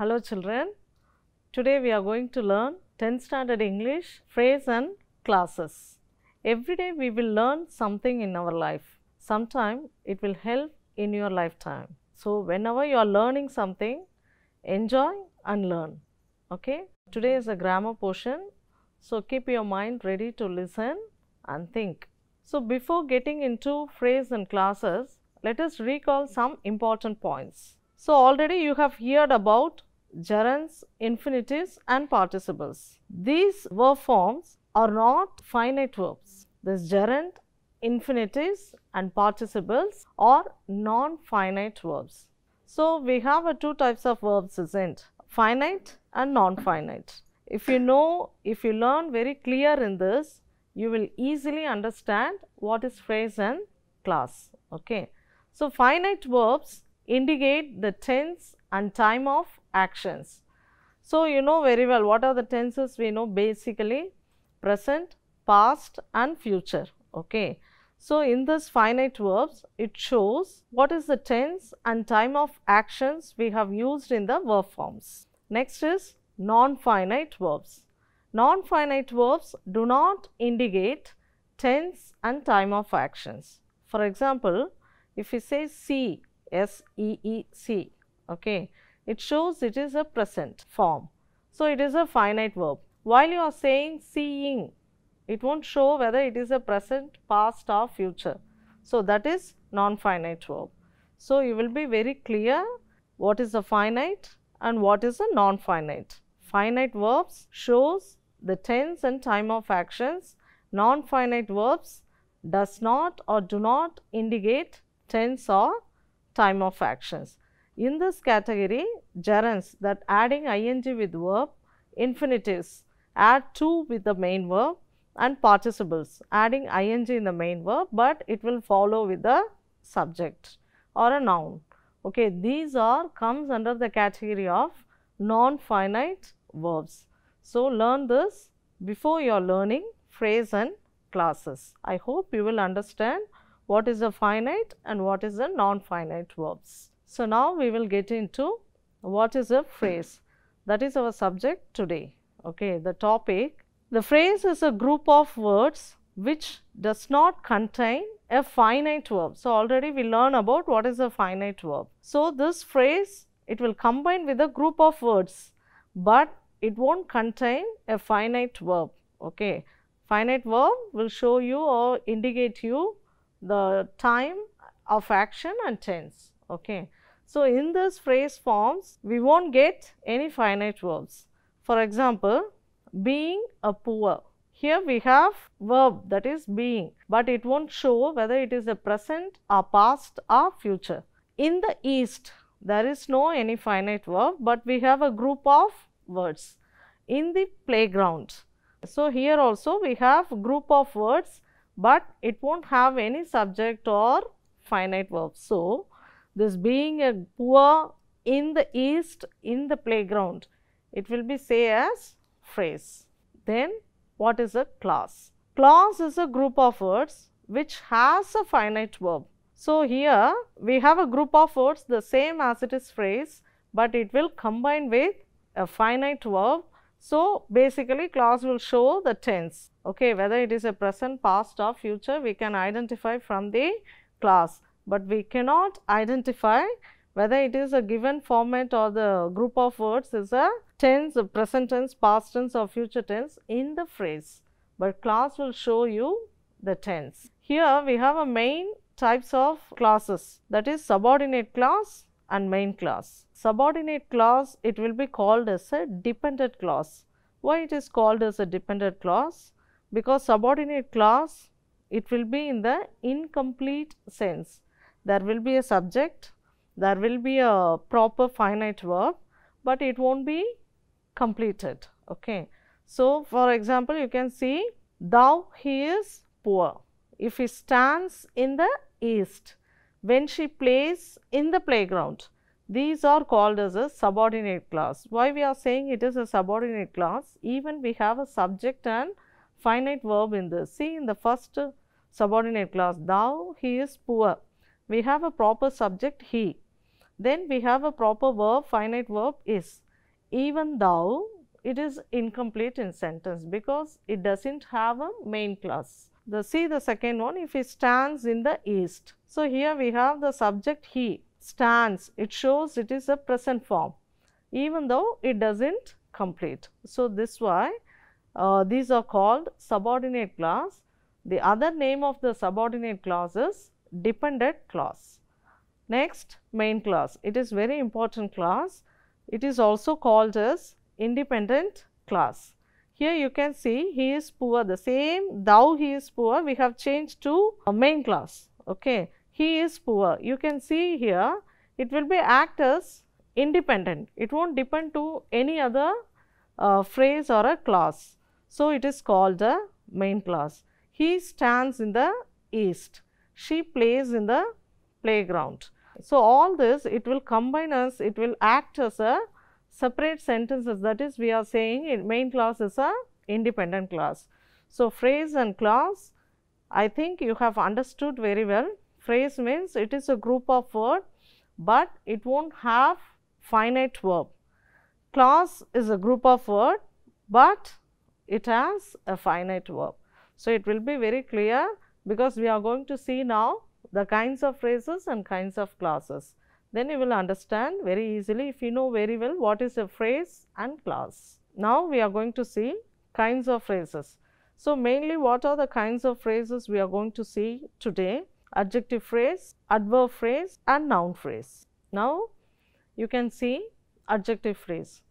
Hello children, today we are going to learn 10 standard English phrase and classes. Every day we will learn something in our life. Sometime it will help in your lifetime. So, whenever you are learning something, enjoy and learn. Okay. Today is a grammar portion. So, keep your mind ready to listen and think. So, before getting into phrase and classes, let us recall some important points. So, already you have heard about gerunds, infinitives and participles. These verb forms are not finite verbs. This gerund, infinitives and participles are non-finite verbs. So, we have a two types of verbs isn't finite and non-finite. If you know, if you learn very clear in this, you will easily understand what is phrase and class. Okay. So, finite verbs indicate the tense and time of actions. So, you know very well what are the tenses we know basically present, past and future. Okay. So, in this finite verbs it shows what is the tense and time of actions we have used in the verb forms. Next is non-finite verbs. Non-finite verbs do not indicate tense and time of actions. For example, if we say see, S-E-E-C, okay, it shows it is a present form. So, it is a finite verb. While you are saying seeing, it won't show whether it is a present, past or future. So, that is non-finite verb. So, you will be very clear what is a finite and what is a non-finite. Finite verbs shows the tense and time of actions. Non-finite verbs does not or do not indicate tense or time of actions. In this category, gerunds that adding ing with verb, infinitives add to with the main verb and participles adding ing in the main verb, but it will follow with the subject or a noun. Okay, these are comes under the category of non-finite verbs. So, learn this before your learning phrase and classes. I hope you will understand what is a finite and what is a non-finite verbs. So, now we will get into what is a phrase that is our subject today, okay, the topic. The phrase is a group of words which does not contain a finite verb. So, already we learn about what is a finite verb. So, this phrase it will combine with a group of words, but it will not contain a finite verb. Okay. Finite verb will show you or indicate you the time of action and tense. Okay. So, in this phrase forms, we will not get any finite verbs. For example, being a poor. Here we have verb that is being, but it will not show whether it is a present or past or future. In the east, there is no any finite verb, but we have a group of words. In the playground. So, here also we have group of words, but it will not have any subject or finite verb. So, this being a poor in the east in the playground, it will be say as phrase. Then what is a clause? Clause is a group of words which has a finite verb. So, here we have a group of words the same as it is phrase, but it will combine with a finite verb. So, basically clause will show the tense, okay, whether it is a present, past or future we can identify from the clause but we cannot identify whether it is a given format or the group of words is a tense, a present tense, past tense or future tense in the phrase, but class will show you the tense. Here we have a main types of classes that is subordinate class and main class. Subordinate class it will be called as a dependent class. Why it is called as a dependent class? Because subordinate class it will be in the incomplete sense there will be a subject, there will be a proper finite verb, but it won't be completed. Okay. So, for example, you can see thou he is poor. If he stands in the east, when she plays in the playground, these are called as a subordinate class. Why we are saying it is a subordinate class? Even we have a subject and finite verb in this. See in the first subordinate class, thou, he is poor we have a proper subject he. Then we have a proper verb, finite verb is. Even though it is incomplete in sentence because it does not have a main clause. The see the second one if he stands in the east. So, here we have the subject he stands it shows it is a present form even though it does not complete. So, this why uh, these are called subordinate clause. The other name of the subordinate clause is dependent clause. Next main clause, it is very important clause. It is also called as independent clause. Here you can see he is poor, the same thou he is poor, we have changed to main clause. Okay. He is poor, you can see here it will be act as independent, it will not depend to any other uh, phrase or a clause. So, it is called the main clause. He stands in the east she plays in the playground. So, all this it will combine as it will act as a separate sentences that is we are saying in main class is a independent class. So, phrase and clause I think you have understood very well. Phrase means it is a group of word, but it will not have finite verb. Clause is a group of word, but it has a finite verb. So, it will be very clear because we are going to see now the kinds of phrases and kinds of classes. Then you will understand very easily if you know very well what is a phrase and class. Now, we are going to see kinds of phrases. So, mainly what are the kinds of phrases we are going to see today? Adjective phrase, adverb phrase and noun phrase. Now, you can see adjective phrase.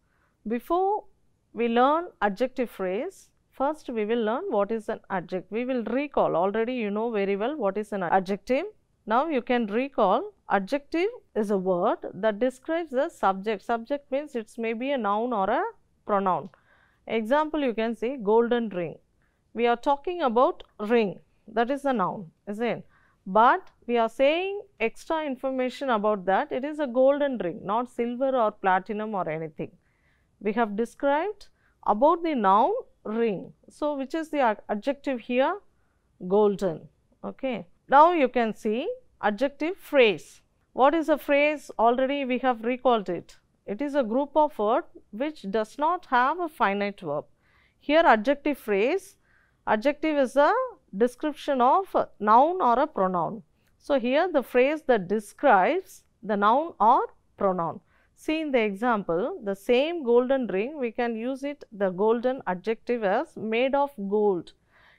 Before we learn adjective phrase, First, we will learn what is an adjective. We will recall already you know very well what is an adjective. Now, you can recall adjective is a word that describes the subject. Subject means it may be a noun or a pronoun. Example, you can see golden ring. We are talking about ring that is a noun isn't it? But we are saying extra information about that it is a golden ring not silver or platinum or anything. We have described about the noun ring. So, which is the adjective here? Golden. Okay. Now, you can see adjective phrase. What is a phrase? Already we have recalled it. It is a group of words which does not have a finite verb. Here adjective phrase, adjective is a description of a noun or a pronoun. So, here the phrase that describes the noun or pronoun. See in the example, the same golden ring, we can use it the golden adjective as made of gold.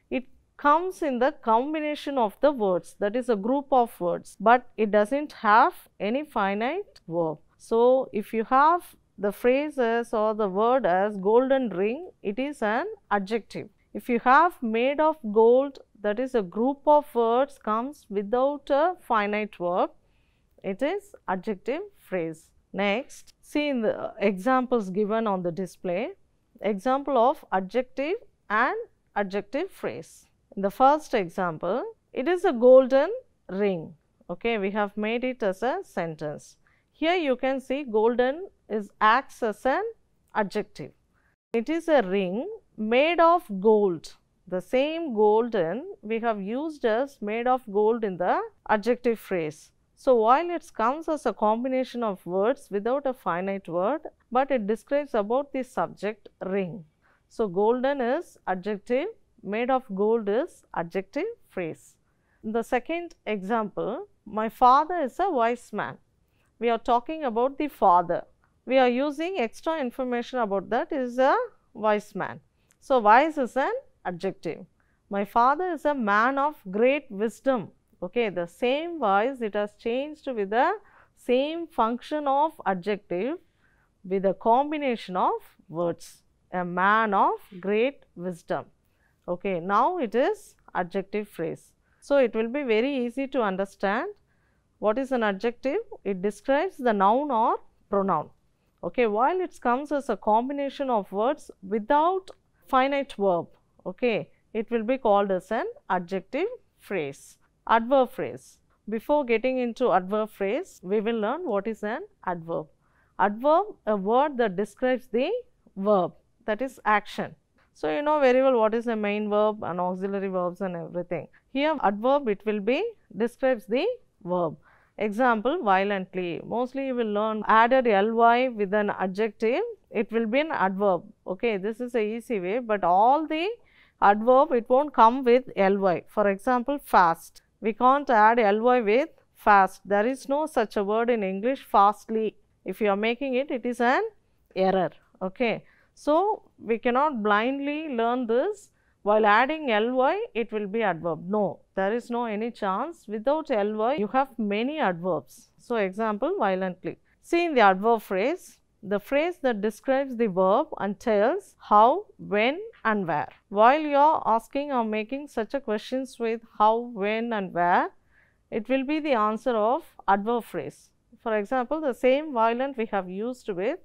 It comes in the combination of the words that is a group of words but it does not have any finite verb. So, if you have the phrases or the word as golden ring, it is an adjective. If you have made of gold that is a group of words comes without a finite verb, it is adjective phrase. Next, see in the uh, examples given on the display, example of adjective and adjective phrase. In the first example, it is a golden ring. Okay, we have made it as a sentence. Here you can see golden is acts as an adjective. It is a ring made of gold. The same golden we have used as made of gold in the adjective phrase. So, violets comes as a combination of words without a finite word, but it describes about the subject ring. So, golden is adjective, made of gold is adjective phrase. In the second example, my father is a wise man. We are talking about the father. We are using extra information about that is a wise man. So, wise is an adjective. My father is a man of great wisdom okay the same voice it has changed with the same function of adjective with a combination of words a man of great wisdom okay now it is adjective phrase so it will be very easy to understand what is an adjective it describes the noun or pronoun okay while it comes as a combination of words without finite verb okay it will be called as an adjective phrase Adverb phrase. Before getting into adverb phrase, we will learn what is an adverb. Adverb, a word that describes the verb that is action. So, you know very well what is the main verb and auxiliary verbs and everything. Here adverb it will be describes the verb. Example violently, mostly you will learn added ly with an adjective, it will be an adverb. Okay, This is a easy way, but all the adverb it will not come with ly. For example, fast, we can't add ly with fast. There is no such a word in English fastly. If you are making it, it is an error. Okay. So, we cannot blindly learn this while adding ly it will be adverb. No, there is no any chance without ly you have many adverbs. So, example violently. See in the adverb phrase the phrase that describes the verb and tells how, when and where. While you are asking or making such a questions with how, when and where, it will be the answer of adverb phrase. For example, the same violent we have used with,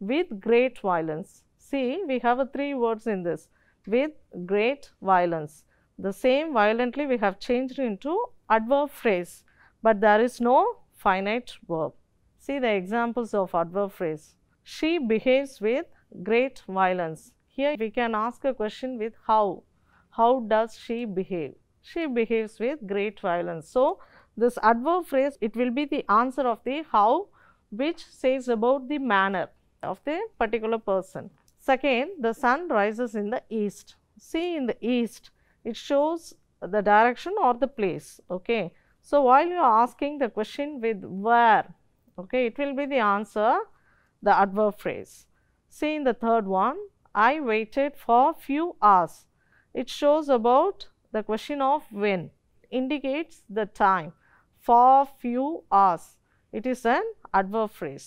with great violence. See, we have three words in this, with great violence. The same violently we have changed into adverb phrase, but there is no finite verb. See the examples of adverb phrase. She behaves with great violence. Here we can ask a question with how. How does she behave? She behaves with great violence. So, this adverb phrase it will be the answer of the how which says about the manner of the particular person. Second, the sun rises in the east. See in the east, it shows the direction or the place. Okay. So, while you are asking the question with where, okay it will be the answer the adverb phrase see in the third one i waited for few hours it shows about the question of when indicates the time for few hours it is an adverb phrase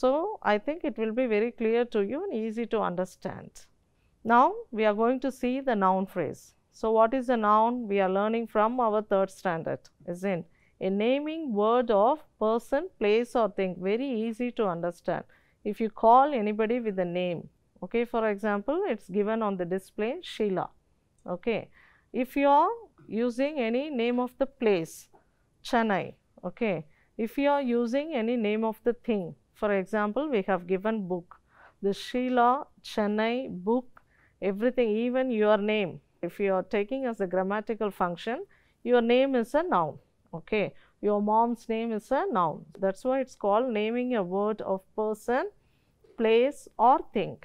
so i think it will be very clear to you and easy to understand now we are going to see the noun phrase so what is the noun we are learning from our third standard is in a naming word of person, place or thing very easy to understand. If you call anybody with a name, okay, for example, it is given on the display Sheila. Okay. If you are using any name of the place, Chennai, okay. If you are using any name of the thing, for example, we have given book, the Sheila, Chennai, book, everything, even your name. If you are taking as a grammatical function, your name is a noun okay your mom's name is a noun that's why it's called naming a word of person place or thing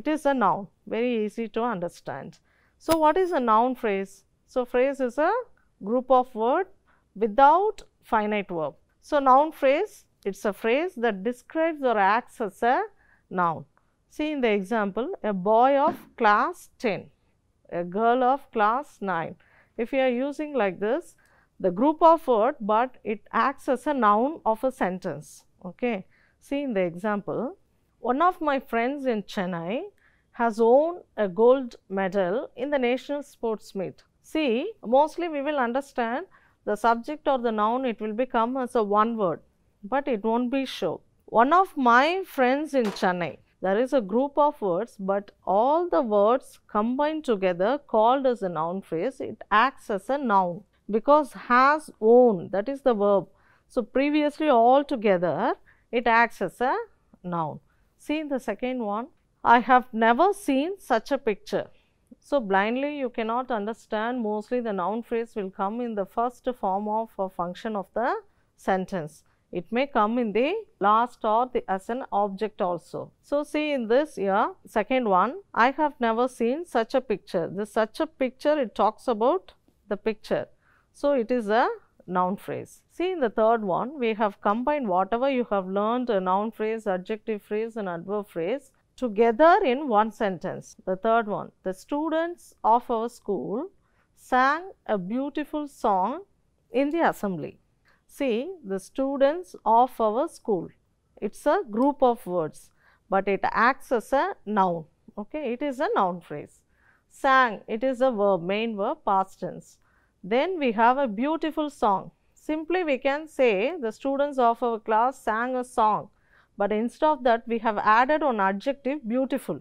it is a noun very easy to understand so what is a noun phrase so phrase is a group of word without finite verb so noun phrase it's a phrase that describes or acts as a noun see in the example a boy of class 10 a girl of class 9 if you are using like this the group of word, but it acts as a noun of a sentence. Okay. See in the example, one of my friends in Chennai has won a gold medal in the national sports meet. See, mostly we will understand the subject or the noun it will become as a one word, but it won't be show. One of my friends in Chennai, there is a group of words, but all the words combined together called as a noun phrase, it acts as a noun because has own that is the verb. So, previously altogether it acts as a noun. See in the second one, I have never seen such a picture. So, blindly you cannot understand mostly the noun phrase will come in the first form of a function of the sentence. It may come in the last or the as an object also. So, see in this here second one I have never seen such a picture. The such a picture it talks about the picture. So, it is a noun phrase. See in the third one, we have combined whatever you have learned a noun phrase, adjective phrase and adverb phrase together in one sentence. The third one, the students of our school sang a beautiful song in the assembly. See the students of our school, it is a group of words, but it acts as a noun, okay? it is a noun phrase. Sang, it is a verb, main verb, past tense then we have a beautiful song. Simply we can say the students of our class sang a song, but instead of that we have added an adjective beautiful,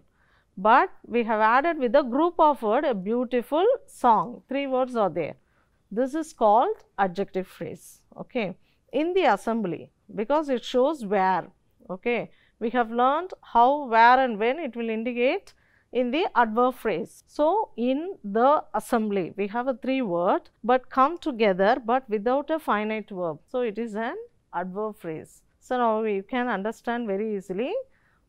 but we have added with a group of word a beautiful song, three words are there. This is called adjective phrase. Okay. In the assembly because it shows where. Okay. We have learned how, where and when it will indicate in the adverb phrase. So, in the assembly, we have a three word but come together but without a finite verb. So, it is an adverb phrase. So, now you can understand very easily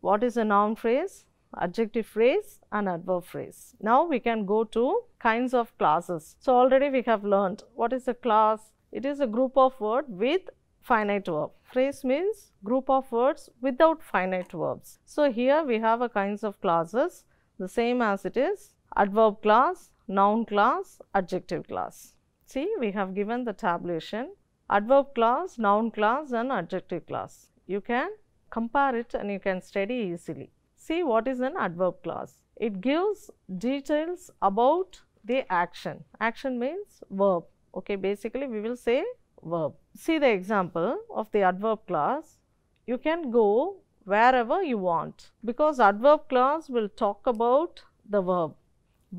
what is a noun phrase, adjective phrase and adverb phrase. Now, we can go to kinds of classes. So, already we have learned what is a class, it is a group of word with finite verb. Phrase means group of words without finite verbs. So, here we have a kinds of classes the same as it is adverb class, noun class, adjective class. See, we have given the tabulation adverb class, noun class and adjective class. You can compare it and you can study easily. See what is an adverb class. It gives details about the action. Action means verb. Okay, basically we will say verb. See the example of the adverb class. You can go wherever you want because adverb clause will talk about the verb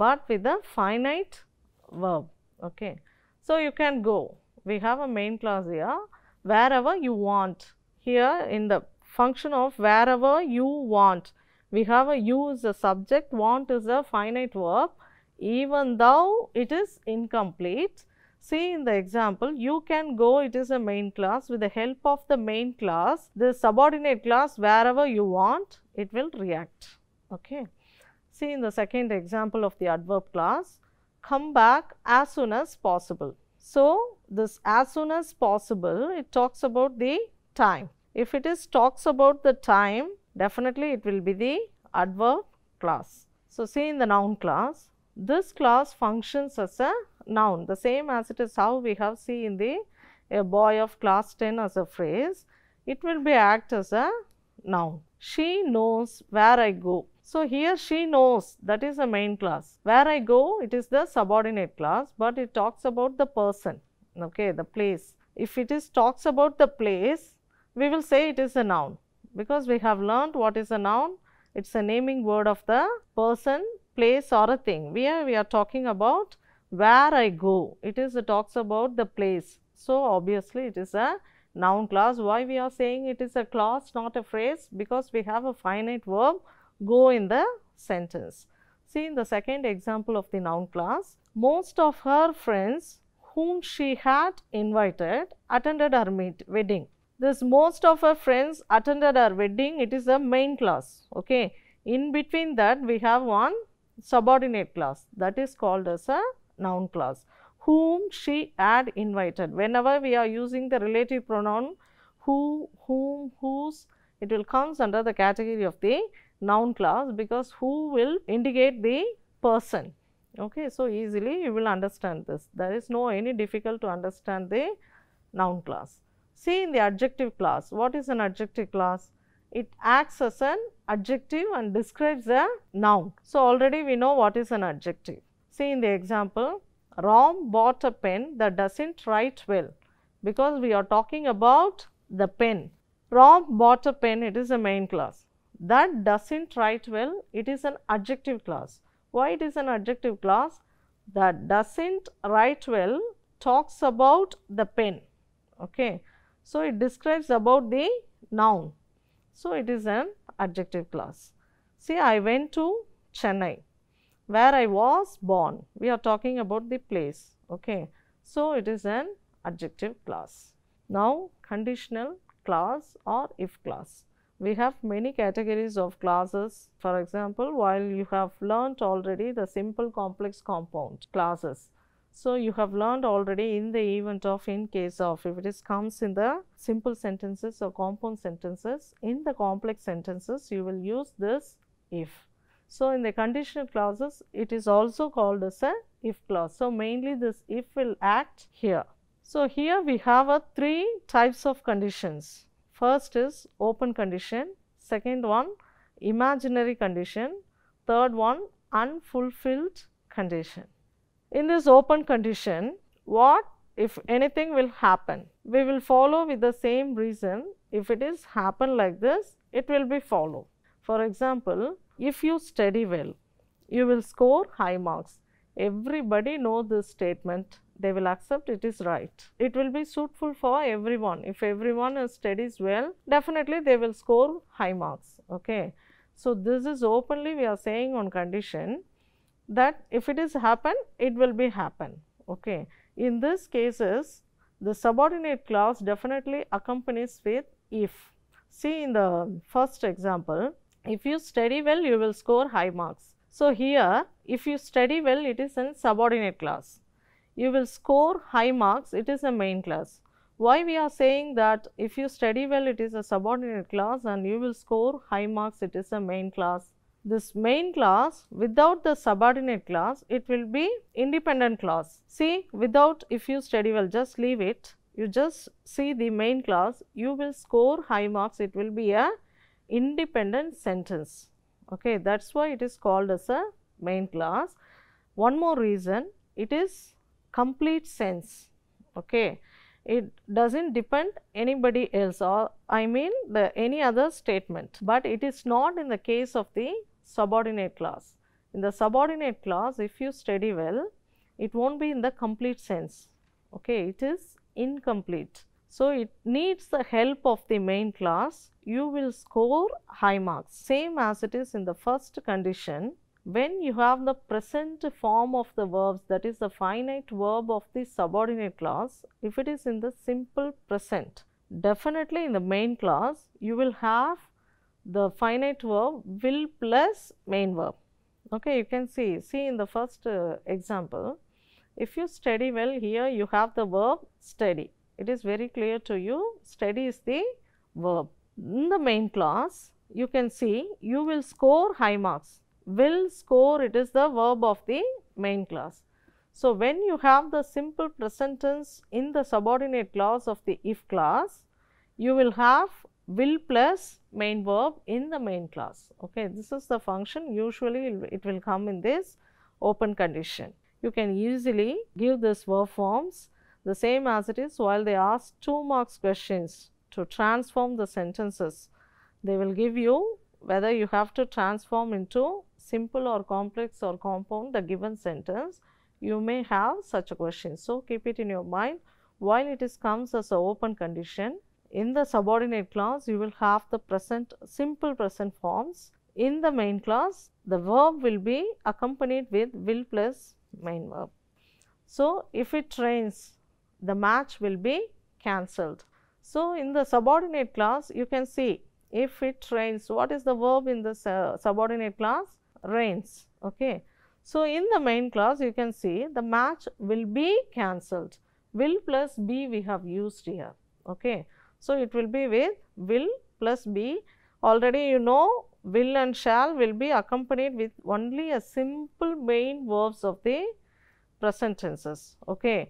but with a finite verb okay so you can go we have a main clause here wherever you want here in the function of wherever you want we have a you is subject want is a finite verb even though it is incomplete See in the example, you can go, it is a main class. With the help of the main class, the subordinate class wherever you want, it will react. Okay. See in the second example of the adverb class, come back as soon as possible. So, this as soon as possible, it talks about the time. If it is talks about the time, definitely it will be the adverb class. So, see in the noun class, this class functions as a noun the same as it is how we have seen the a boy of class 10 as a phrase it will be act as a noun she knows where I go so, here she knows that is the main class. Where I go it is the subordinate class, but it talks about the person, okay, the place. If it is talks about the place, we will say it is a noun because we have learned what is a noun, it is a naming word of the person, place or a thing. We are, we are talking about where I go, it is it uh, talks about the place. So, obviously, it is a noun class. Why we are saying it is a clause, not a phrase? Because we have a finite verb go in the sentence. See in the second example of the noun class, most of her friends whom she had invited attended her meet, wedding. This most of her friends attended her wedding, it is the main class. Okay. In between that we have one subordinate class that is called as a noun clause whom she had invited. Whenever we are using the relative pronoun who, whom, whose, it will comes under the category of the noun clause because who will indicate the person. Okay, so easily you will understand this. There is no any difficult to understand the noun clause. See in the adjective class. what is an adjective class? It acts as an adjective and describes a noun. So, already we know what is an adjective. See in the example, Rom bought a pen that does not write well because we are talking about the pen. Rom bought a pen, it is a main class. That does not write well, it is an adjective class. Why it is an adjective class? That does not write well talks about the pen. Okay. So, it describes about the noun. So, it is an adjective class. See, I went to Chennai where I was born. We are talking about the place. Okay. So, it is an adjective class. Now, conditional class or if class. We have many categories of classes. For example, while you have learnt already the simple complex compound classes. So, you have learned already in the event of in case of if it is comes in the simple sentences or compound sentences in the complex sentences you will use this if. So, in the conditional clauses, it is also called as a if clause. So, mainly this if will act here. So, here we have a three types of conditions. First is open condition, second one imaginary condition, third one unfulfilled condition. In this open condition, what if anything will happen? We will follow with the same reason. If it is happen like this, it will be followed. For example, if you study well, you will score high marks. Everybody know this statement. They will accept it is right. It will be suitable for everyone. If everyone studies well, definitely they will score high marks. Okay. So, this is openly we are saying on condition that if it is happen, it will be happen. Okay. In this cases, the subordinate clause definitely accompanies with if. See in the first example, if you study well you will score high marks. So, here if you study well it is in subordinate class, you will score high marks it is a main class. Why we are saying that if you study well it is a subordinate class and you will score high marks it is a main class. This main class without the subordinate class it will be independent class. See without if you study well just leave it you just see the main class you will score high marks it will be a independent sentence. Okay, that is why it is called as a main class. One more reason, it is complete sense. Okay. It does not depend anybody else or I mean the any other statement, but it is not in the case of the subordinate class. In the subordinate class, if you study well, it will not be in the complete sense. Okay, it is incomplete. So, it needs the help of the main class, you will score high marks. Same as it is in the first condition, when you have the present form of the verbs that is the finite verb of the subordinate class, if it is in the simple present, definitely in the main class, you will have the finite verb will plus main verb. Okay, you can see, see in the first uh, example, if you study well here, you have the verb study it is very clear to you, study is the verb. In the main class, you can see you will score high marks. Will score, it is the verb of the main class. So, when you have the simple present tense in the subordinate clause of the if class, you will have will plus main verb in the main class. Okay, This is the function usually it will come in this open condition. You can easily give this verb forms the same as it is while they ask two marks questions to transform the sentences they will give you whether you have to transform into simple or complex or compound the given sentence you may have such a question. So, keep it in your mind while it is comes as a open condition in the subordinate clause you will have the present simple present forms in the main clause the verb will be accompanied with will plus main verb. So, if it rains the match will be cancelled. So, in the subordinate clause you can see if it rains what is the verb in the uh, subordinate clause rains. Okay. So, in the main clause you can see the match will be cancelled will plus be we have used here. Okay. So, it will be with will plus be already you know will and shall will be accompanied with only a simple main verbs of the present tenses. Okay.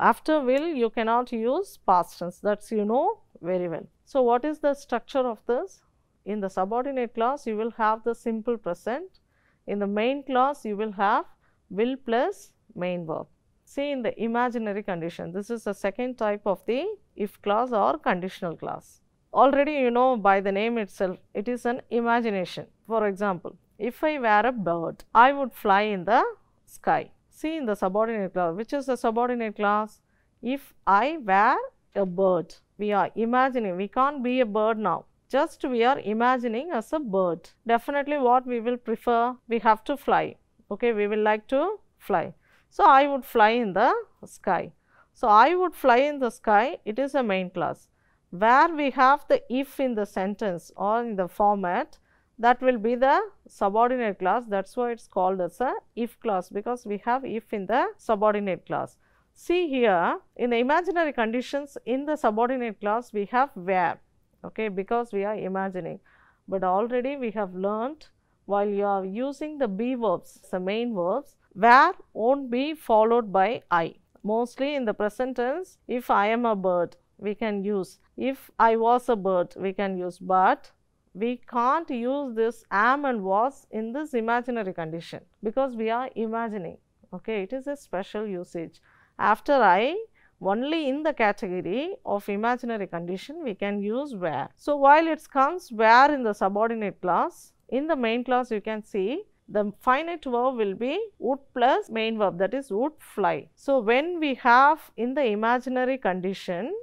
After will, you cannot use past tense, That's you know very well. So, what is the structure of this? In the subordinate clause, you will have the simple present. In the main clause, you will have will plus main verb. See in the imaginary condition, this is the second type of the if clause or conditional clause. Already you know by the name itself, it is an imagination. For example, if I were a bird, I would fly in the sky. See in the subordinate class, which is the subordinate class? If I were a bird, we are imagining, we can't be a bird now. Just we are imagining as a bird. Definitely what we will prefer, we have to fly. Okay, we will like to fly. So, I would fly in the sky. So, I would fly in the sky, it is a main class. Where we have the if in the sentence or in the format, that will be the subordinate class that is why it is called as a if clause because we have if in the subordinate clause. See here in the imaginary conditions in the subordinate class we have where okay, because we are imagining, but already we have learnt while you are using the be verbs the main verbs where won't be followed by I. Mostly in the present tense if I am a bird we can use, if I was a bird we can use, but we can't use this am and was in this imaginary condition because we are imagining. Okay, it is a special usage. After I, only in the category of imaginary condition we can use where. So, while it comes where in the subordinate class, in the main class you can see the finite verb will be would plus main verb that is would fly. So, when we have in the imaginary condition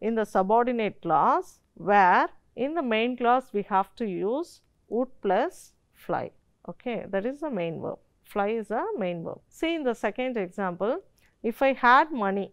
in the subordinate class where in the main class, we have to use would plus fly. Okay, that is the main verb. Fly is a main verb. See in the second example, if I had money,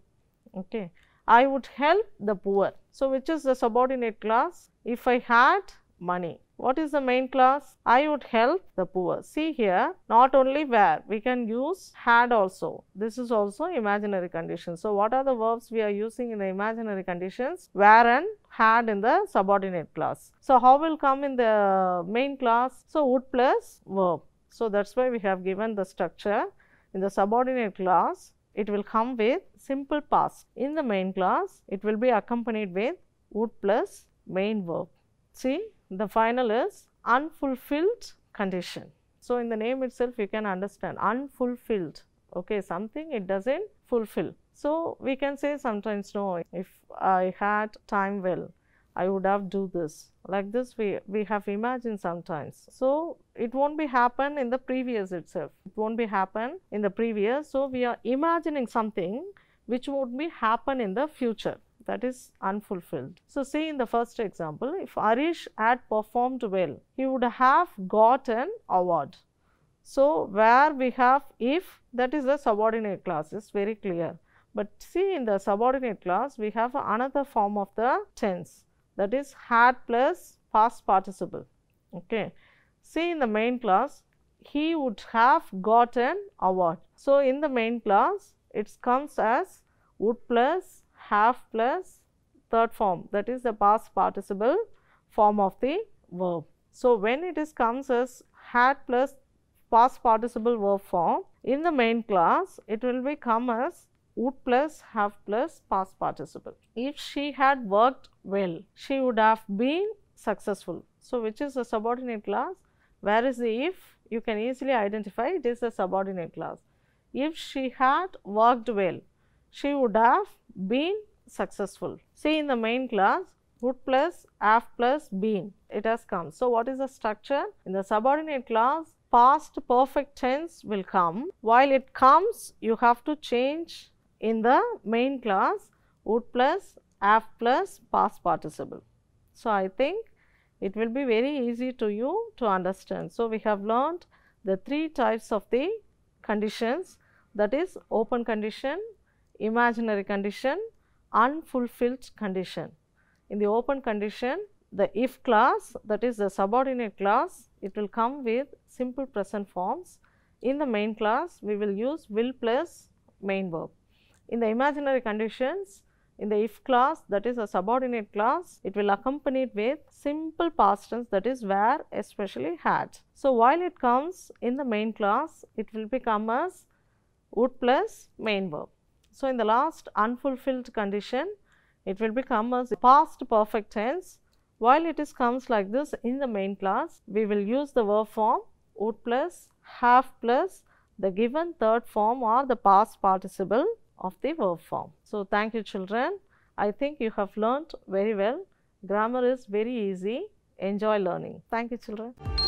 okay, I would help the poor. So, which is the subordinate class? If I had money, what is the main class? I would help the poor. See here, not only where, we can use had also. This is also imaginary condition. So, what are the verbs we are using in the imaginary conditions? Where and had in the subordinate class. So, how will come in the main class? So, would plus verb. So, that is why we have given the structure in the subordinate class it will come with simple past. In the main class, it will be accompanied with would plus main verb. See, the final is unfulfilled condition. So, in the name itself you can understand unfulfilled, okay, something it does not fulfill. So, we can say sometimes no, if I had time well, I would have do this. Like this we, we have imagined sometimes. So, it won't be happen in the previous itself. It won't be happen in the previous. So, we are imagining something which would be happen in the future that is unfulfilled. So, see in the first example, if Arish had performed well, he would have got an award. So, where we have if that is the subordinate clause, is very clear. But see in the subordinate clause, we have another form of the tense that is had plus past participle. Okay. See in the main clause, he would have got an award. So, in the main clause, it comes as would plus have plus third form that is the past participle form of the verb. So, when it is comes as had plus past participle verb form in the main class it will be come as would plus have plus past participle. If she had worked well she would have been successful. So, which is a subordinate class where is the if you can easily identify it is a subordinate class. If she had worked well she would have been successful. See in the main class would plus have plus been it has come. So, what is the structure? In the subordinate class past perfect tense will come while it comes you have to change in the main class would plus have plus past participle. So, I think it will be very easy to you to understand. So, we have learnt the three types of the conditions that is open condition, imaginary condition, unfulfilled condition. In the open condition, the if clause that is the subordinate clause, it will come with simple present forms. In the main clause, we will use will plus main verb. In the imaginary conditions, in the if clause that is a subordinate clause, it will accompany it with simple past tense that is where especially had. So, while it comes in the main clause, it will become as would plus main verb. So, in the last unfulfilled condition, it will become as past perfect tense. While it is comes like this in the main class, we will use the verb form would plus, have plus, the given third form or the past participle of the verb form. So, thank you children. I think you have learnt very well. Grammar is very easy. Enjoy learning. Thank you children.